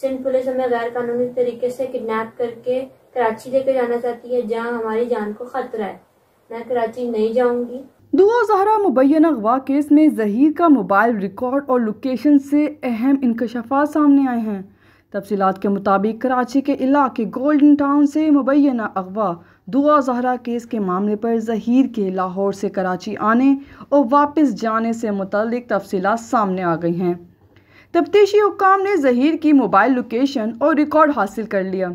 Sindh police हमें गैर कानूनी तरीके से किडनैप करके कराची लेकर जाना चाहती है जहाँ हमारी जान को खतरा है मैं कराची नहीं जाऊँगी दुआ जहरा मुबैन अगवा केस में जहीर का मोबाइल रिकॉर्ड और लोकेशन से अहम इंकशा सामने आए हैं तफसीत के मुताबिक कराची के इलाके गोल्डन टाउन से मुबैना अगवा दुआ जहरा केस के मामले पर जहीर के लाहौर से कराची आने और वापस जाने से मुतल तफसीत सामने आ गई हैं तफ्तीशी हुकाम ने जहीर की मोबाइल लोकेशन और रिकॉर्ड हासिल कर लिया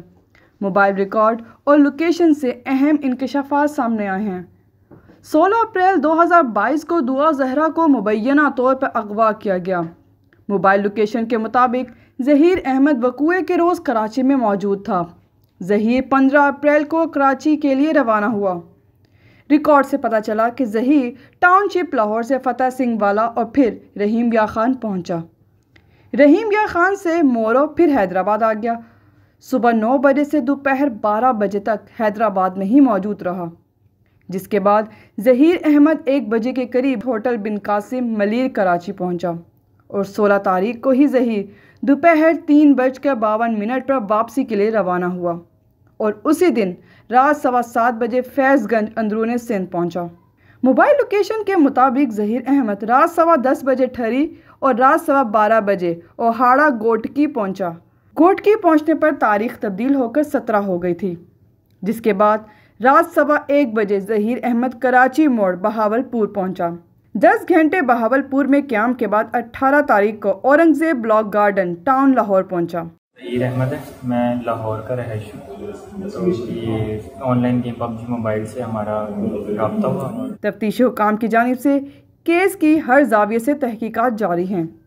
मोबाइल रिकॉर्ड और लोकेशन से अहम इंकशाफात सामने आए हैं 16 अप्रैल 2022 को दुआ जहरा को मुबैना तौर पर अगवा किया गया मोबाइल लोकेशन के मुताबिक जहीर अहमद वकूए के रोज़ कराची में मौजूद था जहीर 15 अप्रैल को कराची के लिए रवाना हुआ रिकॉर्ड से पता चला कि जहीर टाउनशिप लाहौर से फतेह सिंह वाला और फिर रहीम या खान पहुँचा रहीम या खान से मोरो फिर हैदराबाद आ गया सुबह नौ बजे से दोपहर बारह बजे तक हैदराबाद में ही मौजूद रहा जिसके बाद जहीर अहमद एक बजे के करीब होटल बिन कासिम मलिर कराची पहुंचा और 16 तारीख को ही जहीर दोपहर तीन बज कर बावन मिनट पर वापसी के लिए रवाना हुआ और उसी दिन रात सवा सात बजे फैजगंज अंदरून सिंध पहुंचा मोबाइल लोकेशन के मुताबिक जहीर अहमद रात सवा दस बजे ठहरी और रात सवा बारह बजे ओहाड़ा गोटकी पहुंचा गोटकी पहुंचने पर तारीख तब्दील होकर सत्रह हो गई थी जिसके बाद रात सवा एक बजे जहीर अहमद कराची मोड़ बहावलपुर पहुंचा दस घंटे बहावलपुर में क्याम के बाद 18 तारीख को Aurangzeb block garden town Lahore पहुंचा सईद अहमद है मैं लाहौर का रहश हूँ तो ये ऑनलाइन गेम पबजी मोबाइल से हमारा रबता हुआ तफ्तीशी हुकाम की जानब से केस की हर जाविये से तहकीकात जारी हैं